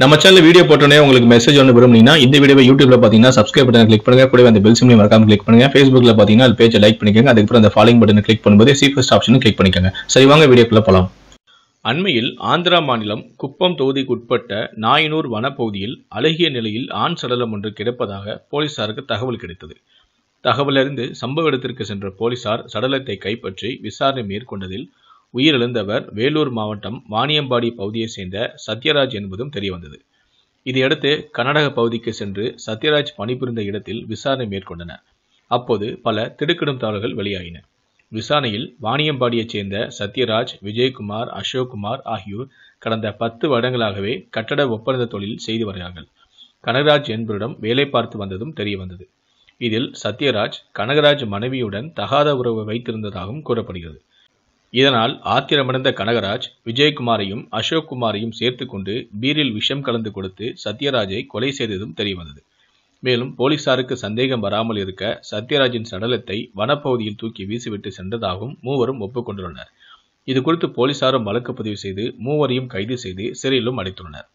நம்ம channel video போட்டோன்னே உங்களுக்கு மெசேஜ் ஒன்று விரும்புனீங்கன்னா இந்த வீடியோ யூடியூப்ல பார்த்தீங்கன்னா சப்ஸ்கிரைப் பட்டன் கிளிக் பண்ணுங்க கூட அந்த பெல் சிம்லையும் மறக்காம கிளிக் பண்ணுங்க ஃபேஸ்புக்ல பார்த்தீங்கன்னா அது பேஜை லைக் பண்ணிக்கோங்க அதுக்கப்புறம் அந்த ஃபாலோ பட்டன் கிளிக் பண்ணும்போது சீஃபஸ்ட் ஆப்ஷனும் கிளிக் பண்ணிக்கோங்க சரி வாங்க வீடியோக்குள்ள போகலாம் அண்மையில் ஆந்திரா மாநிலம் குப்பம் தொகுதிக்குட்பட்ட நாயனூர் வனப்பகுதியில் அழகிய நிலையில் ஆண் சடலம் ஒன்று கிடப்பதாக போலீசாருக்கு தகவல் கிடைத்தது தகவலறிந்து சம்பவ இடத்திற்கு சென்ற போலீசார் சடலத்தை கைப்பற்றி விசாரணை மேற்கொண்டதில் உயிரிழந்தவர் வேலூர் மாவட்டம் வாணியம்பாடி பகுதியைச் சேர்ந்த சத்யராஜ் என்பதும் தெரியவந்தது இதையடுத்து கர்நாடக பகுதிக்கு சென்று சத்யராஜ் பணிபுரிந்த இடத்தில் விசாரணை மேற்கொண்டனர் அப்போது பல திடுக்கிடும் தகவல்கள் வெளியாகின விசாரணையில் வாணியம்பாடியைச் சேர்ந்த சத்யராஜ் விஜயகுமார் அசோக்குமார் ஆகியோர் கடந்த பத்து வருடங்களாகவே கட்டட ஒப்பந்த தொழில் செய்து வருகிறார்கள் கனகராஜ் என்பவரிடம் வேலை பார்த்து வந்ததும் தெரியவந்தது இதில் சத்யராஜ் கனகராஜ் மனைவியுடன் தகாத உறவு வைத்திருந்ததாகவும் கூறப்படுகிறது இதனால் ஆத்திரமடைந்த கனகராஜ் விஜயகுமாரையும் அசோக் குமாரையும் சேர்த்து கொண்டு பீரில் விஷம் கலந்து கொடுத்து சத்யராஜை கொலை செய்ததும் தெரியவந்தது மேலும் போலீசாருக்கு சந்தேகம் வராமல் இருக்க சத்யராஜின் சடலத்தை வனப்பகுதியில் தூக்கி வீசிவிட்டு சென்றதாகவும் மூவரும் ஒப்புக்கொண்டுள்ளனர் இது குறித்து போலீசாரும் வழக்கு பதிவு செய்து மூவரையும் கைது செய்து சிறையிலும் அடைத்துள்ளனர்